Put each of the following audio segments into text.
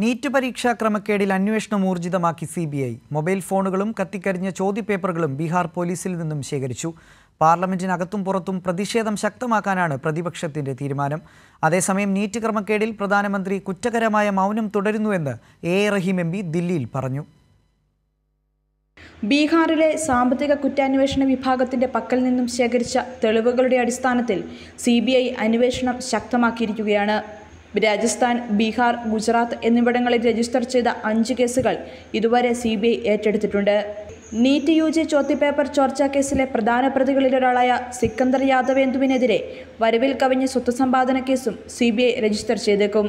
NEET പരീക്ഷാ ക്രമക്കേടിൽ അന്വേഷണം ഊർജിതമാക്കി സി ബി ഐ മൊബൈൽ ഫോണുകളും കത്തിക്കരിഞ്ഞ ചോദ്യപേപ്പറുകളും ബീഹാർ പോലീസിൽ നിന്നും ശേഖരിച്ചു പാർലമെന്റിനകത്തും പുറത്തും പ്രതിഷേധം ശക്തമാക്കാനാണ് പ്രതിപക്ഷത്തിന്റെ തീരുമാനം അതേസമയം നീറ്റ് ക്രമക്കേടിൽ പ്രധാനമന്ത്രി കുറ്റകരമായ മൗനം തുടരുന്നുവെന്ന് എ റഹീം എം ദില്ലിയിൽ പറഞ്ഞു ബീഹാറിലെ സാമ്പത്തിക കുറ്റാന്വേഷണ വിഭാഗത്തിന്റെ പക്കൽ നിന്നും ശേഖരിച്ച തെളിവുകളുടെ അടിസ്ഥാനത്തിൽ സി അന്വേഷണം ശക്തമാക്കിയിരിക്കുകയാണ് രാജസ്ഥാൻ ബീഹാർ ഗുജറാത്ത് എന്നിവിടങ്ങളിൽ രജിസ്റ്റർ ചെയ്ത അഞ്ച് കേസുകൾ ഇതുവരെ സി ഏറ്റെടുത്തിട്ടുണ്ട് നീറ്റ് യു ജി ചോദ്യപേപ്പർ ചോർച്ചാ കേസിലെ പ്രധാന പ്രതികളിലൊരാളായ സിക്കന്ദർ യാദവേന്ദുവിനെതിരെ വരവിൽ കവിഞ്ഞ സ്വത്ത് സമ്പാദന കേസും സി ബി ഐ രജിസ്റ്റർ ചെയ്തേക്കും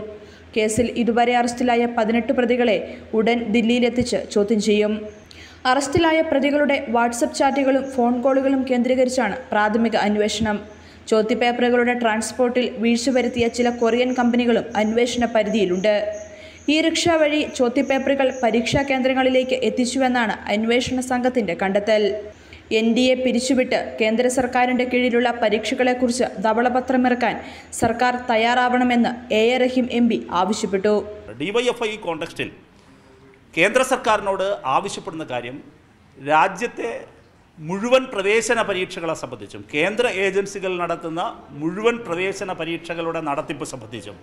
കേസിൽ ഇതുവരെ അറസ്റ്റിലായ പതിനെട്ട് പ്രതികളെ ഉടൻ ദില്ലിയിലെത്തിച്ച് ചോദ്യം ചെയ്യും അറസ്റ്റിലായ പ്രതികളുടെ വാട്സപ്പ് ചാറ്റുകളും ഫോൺ കോളുകളും കേന്ദ്രീകരിച്ചാണ് പ്രാഥമിക അന്വേഷണം ചോദ്യപേപ്പറുകളുടെ ട്രാൻസ്പോർട്ടിൽ വീഴ്ച വരുത്തിയ ചില കൊറിയൻ കമ്പനികളും അന്വേഷണ പരിധിയിലുണ്ട് ഈ റിക്ഷ വഴി ചോദ്യപേപ്പറുകൾ പരീക്ഷാ കേന്ദ്രങ്ങളിലേക്ക് എത്തിച്ചുവെന്നാണ് അന്വേഷണ സംഘത്തിന്റെ കണ്ടെത്തൽ എൻ ഡി എ പിരിച്ചുവിട്ട് കേന്ദ്ര സർക്കാരിൻ്റെ കീഴിലുള്ള പരീക്ഷകളെക്കുറിച്ച് ധവളപത്രമിറക്കാൻ സർക്കാർ തയ്യാറാവണമെന്ന് A A Rahim M P ആവശ്യപ്പെട്ടു ഡിവൈഎഫ്ഐ കോണ്ടക്സ്റ്റിൽ കേന്ദ്ര സർക്കാരിനോട് ആവശ്യപ്പെടുന്ന കാര്യം രാജ്യത്തെ മുഴുവൻ പ്രവേശന പരീക്ഷകളെ സംബന്ധിച്ചും കേന്ദ്ര ഏജൻസികൾ നടത്തുന്ന മുഴുവൻ പ്രവേശന പരീക്ഷകളുടെ നടത്തിപ്പ് സംബന്ധിച്ചും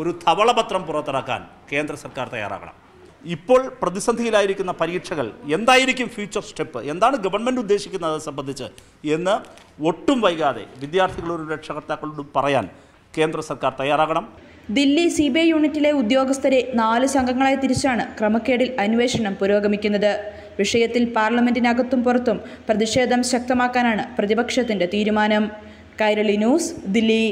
ഒരു ധവളപത്രം പുറത്തിറക്കാൻ കേന്ദ്ര സർക്കാർ തയ്യാറാകണം ഇപ്പോൾ പ്രതിസന്ധിയിലായിരിക്കുന്ന പരീക്ഷകൾ എന്തായിരിക്കും ഫ്യൂച്ചർ സ്റ്റെപ്പ് എന്താണ് ഗവൺമെൻറ് ഉദ്ദേശിക്കുന്നത് സംബന്ധിച്ച് എന്ന് ഒട്ടും വൈകാതെ വിദ്യാർത്ഥികളോടും രക്ഷകർത്താക്കളോടും പറയാൻ കേന്ദ്ര സർക്കാർ തയ്യാറാകണം ദില്ലി സി ബി ഐ യൂണിറ്റിലെ ഉദ്യോഗസ്ഥരെ നാല് സംഘങ്ങളായി തിരിച്ചാണ് ക്രമക്കേടിൽ അന്വേഷണം പുരോഗമിക്കുന്നത് വിഷയത്തിൽ പാർലമെന്റിനകത്തും പുറത്തും പ്രതിഷേധം ശക്തമാക്കാനാണ് പ്രതിപക്ഷത്തിന്റെ തീരുമാനം കൈരളി ന്യൂസ് ദില്ലി